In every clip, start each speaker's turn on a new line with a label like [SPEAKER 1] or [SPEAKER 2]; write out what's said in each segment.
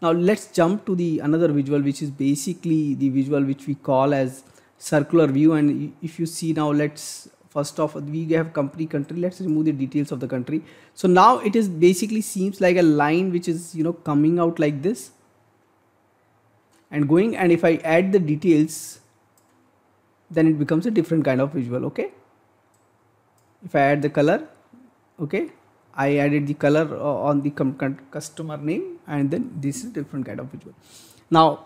[SPEAKER 1] Now let's jump to the another visual which is basically the visual which we call as circular view and if you see now let's first off we have company country let's remove the details of the country so now it is basically seems like a line which is you know coming out like this and going and if I add the details then it becomes a different kind of visual okay if I add the color okay I added the color uh, on the customer name and then this is different kind of visual. Now,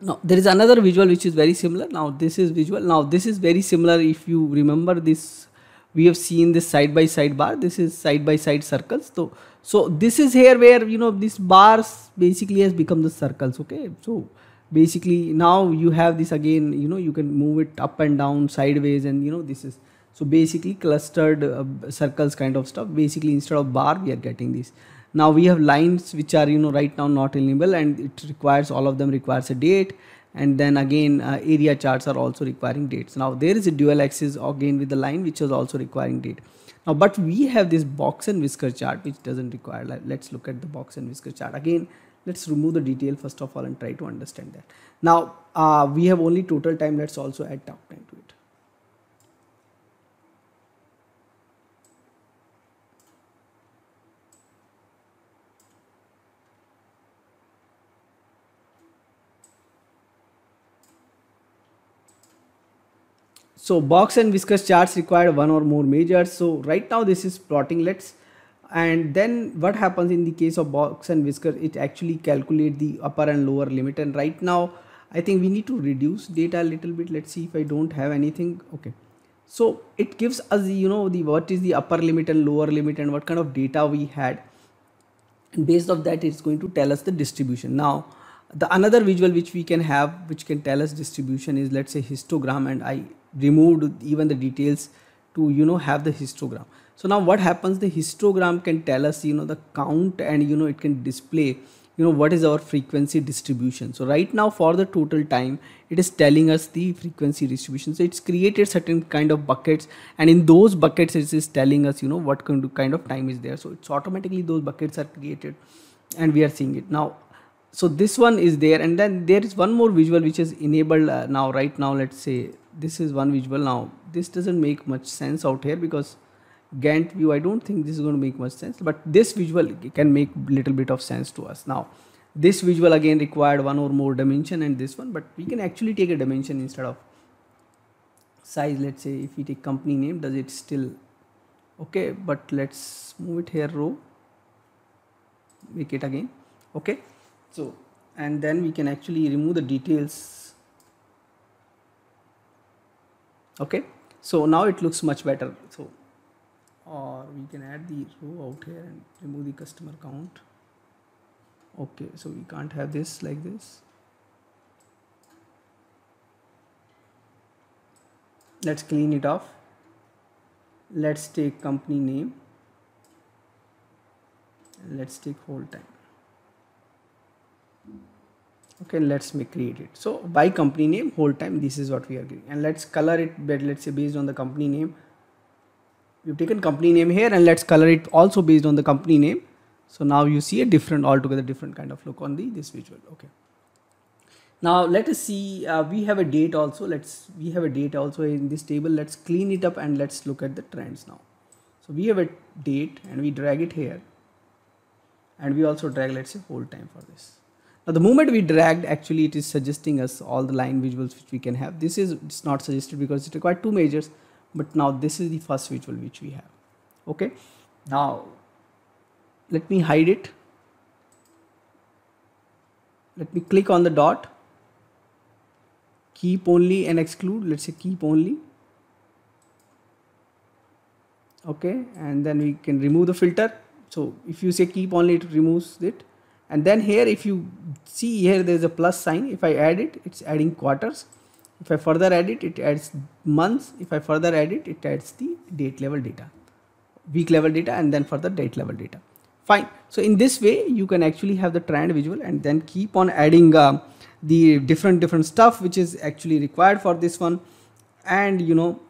[SPEAKER 1] now there is another visual which is very similar. Now this is visual. Now this is very similar if you remember this we have seen this side by side bar this is side by side circles so so this is here where you know this bars basically has become the circles okay so basically now you have this again you know you can move it up and down sideways and you know this is so basically clustered uh, circles kind of stuff basically instead of bar we are getting this now we have lines which are you know right now not enable, and it requires all of them requires a date and then again uh, area charts are also requiring dates now there is a dual axis again with the line which is also requiring date now but we have this box and whisker chart which doesn't require let's look at the box and whisker chart again let's remove the detail first of all and try to understand that now uh, we have only total time let's also add top time to So box and viscous charts require one or more measures. So right now this is plotting. lets, and then what happens in the case of box and whisker? It actually calculate the upper and lower limit. And right now I think we need to reduce data a little bit. Let's see if I don't have anything. Okay. So it gives us you know the what is the upper limit and lower limit and what kind of data we had. And based of that it's going to tell us the distribution. Now the another visual which we can have which can tell us distribution is let's say histogram and I removed even the details to you know have the histogram so now what happens the histogram can tell us you know the count and you know it can display you know what is our frequency distribution so right now for the total time it is telling us the frequency distribution so it's created certain kind of buckets and in those buckets it is telling us you know what kind of time is there so it's automatically those buckets are created and we are seeing it now so this one is there and then there is one more visual which is enabled uh, now right now let's say this is one visual now this doesn't make much sense out here because Gantt view I don't think this is going to make much sense but this visual can make little bit of sense to us now this visual again required one or more dimension and this one but we can actually take a dimension instead of size let's say if we take company name does it still okay but let's move it here row make it again okay so and then we can actually remove the details okay so now it looks much better so or we can add the row out here and remove the customer count okay so we can't have this like this let's clean it off let's take company name let's take whole time okay let's make create it so by company name whole time this is what we are getting and let's color it but let's say based on the company name we've taken company name here and let's color it also based on the company name so now you see a different altogether different kind of look on the this visual okay now let us see uh, we have a date also let's we have a date also in this table let's clean it up and let's look at the trends now so we have a date and we drag it here and we also drag let's say whole time for this now the moment we dragged, actually it is suggesting us all the line visuals which we can have. This is it's not suggested because it required two measures, but now this is the first visual which we have. Okay. Now let me hide it. Let me click on the dot. Keep only and exclude. Let's say keep only. Okay, and then we can remove the filter. So if you say keep only, it removes it and then here if you see here there is a plus sign if I add it it's adding quarters if I further add it it adds months if I further add it it adds the date level data week level data and then further date level data fine so in this way you can actually have the trend visual and then keep on adding uh, the different different stuff which is actually required for this one and you know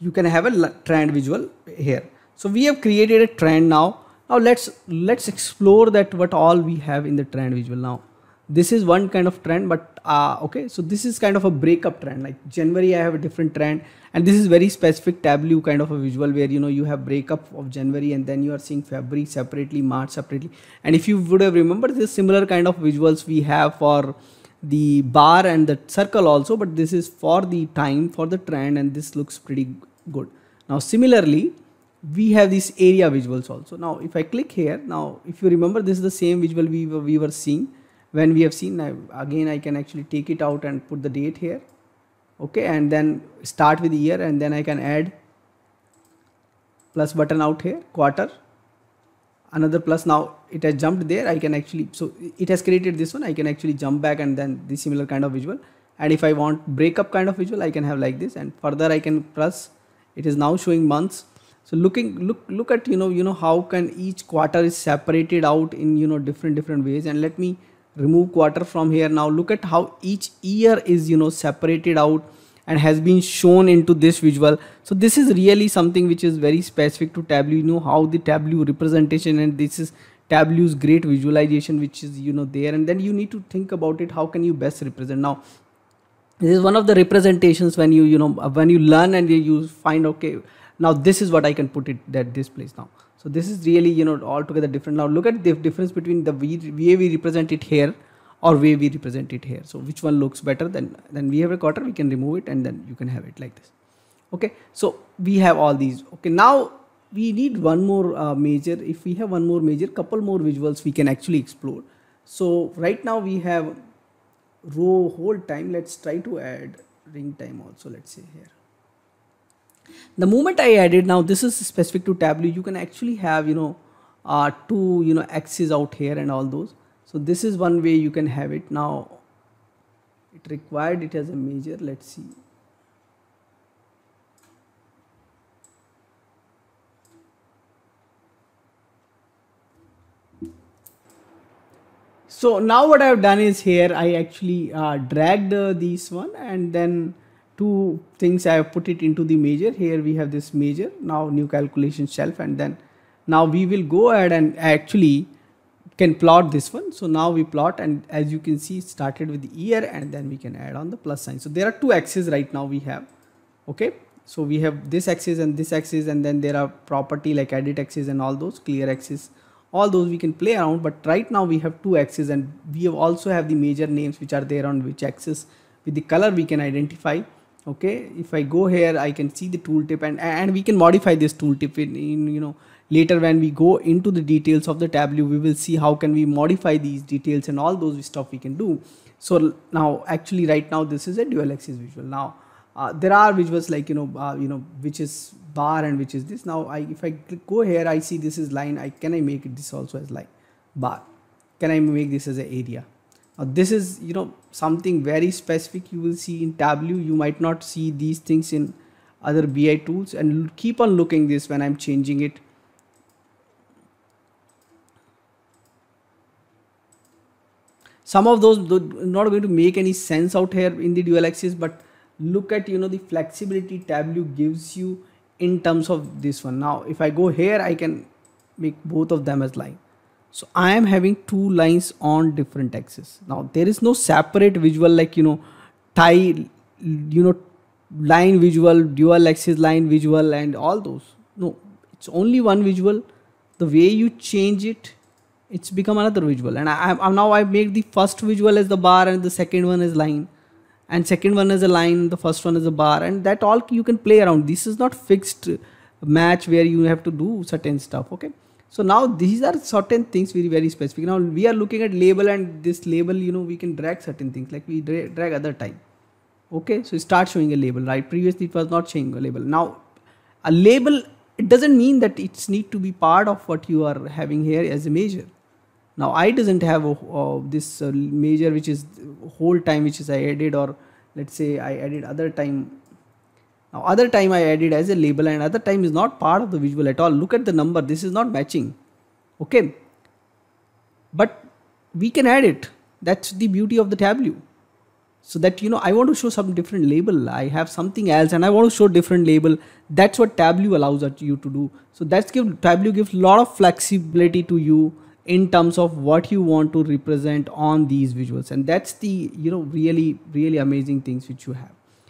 [SPEAKER 1] you can have a trend visual here so we have created a trend now now let's let's explore that what all we have in the trend visual now this is one kind of trend but uh, okay so this is kind of a breakup trend like january i have a different trend and this is very specific tableau kind of a visual where you know you have breakup of january and then you are seeing february separately march separately and if you would have remembered this similar kind of visuals we have for the bar and the circle also but this is for the time for the trend and this looks pretty good now similarly we have this area visuals also now if I click here now if you remember this is the same visual we were, we were seeing when we have seen I, again I can actually take it out and put the date here okay and then start with year and then I can add plus button out here quarter another plus now it has jumped there I can actually so it has created this one I can actually jump back and then the similar kind of visual and if I want breakup kind of visual I can have like this and further I can press it is now showing months so looking look look at you know you know how can each quarter is separated out in you know different different ways and let me remove quarter from here now look at how each year is you know separated out and has been shown into this visual so this is really something which is very specific to tableau you know how the tableau representation and this is tableau's great visualization which is you know there and then you need to think about it how can you best represent now this is one of the representations when you you know when you learn and you find okay now this is what I can put it at this place now so this is really you know altogether different now look at the difference between the way we represent it here or way we represent it here so which one looks better then then we have a quarter we can remove it and then you can have it like this okay so we have all these okay now we need one more uh, major if we have one more major couple more visuals we can actually explore so right now we have row whole time let's try to add ring time also let's say here the moment I added now this is specific to Tableau you can actually have you know uh, two you know axes out here and all those so this is one way you can have it now it required it as a major let's see so now what I have done is here I actually uh, dragged uh, this one and then two things I have put it into the major here we have this major now new calculation shelf and then now we will go ahead and actually can plot this one so now we plot and as you can see started with the year and then we can add on the plus sign so there are two axes right now we have okay so we have this axis and this axis and then there are property like edit axis and all those clear axis all those we can play around but right now we have two axes and we have also have the major names which are there on which axis with the color we can identify okay if I go here I can see the tooltip and and we can modify this tooltip in, in you know later when we go into the details of the Tableau we will see how can we modify these details and all those stuff we can do so now actually right now this is a dual axis visual now uh, there are visuals like you know uh, you know which is bar and which is this now I if I go here I see this is line I can I make this also as line bar can I make this as an area uh, this is you know something very specific you will see in tableau you might not see these things in other bi tools and keep on looking this when i'm changing it some of those not going to make any sense out here in the dual axis but look at you know the flexibility tableau gives you in terms of this one now if i go here i can make both of them as line so I am having two lines on different axis. Now there is no separate visual like you know tie you know line visual dual axis line visual and all those no it's only one visual the way you change it it's become another visual and I, I now I make the first visual as the bar and the second one is line and second one is a line the first one is a bar and that all you can play around this is not fixed match where you have to do certain stuff okay so now these are certain things very very specific now we are looking at label and this label you know we can drag certain things like we dra drag other time okay so start showing a label right previously it was not showing a label now a label it doesn't mean that it's need to be part of what you are having here as a major. now i doesn't have a, uh, this uh, which is whole time which is i added or let's say i added other time now other time I added as a label and other time is not part of the visual at all. Look at the number. This is not matching. Okay. But we can add it. That's the beauty of the Tableau. So that, you know, I want to show some different label. I have something else and I want to show different label. That's what Tableau allows you to do. So that's give Tableau gives a lot of flexibility to you in terms of what you want to represent on these visuals. And that's the, you know, really, really amazing things which you have.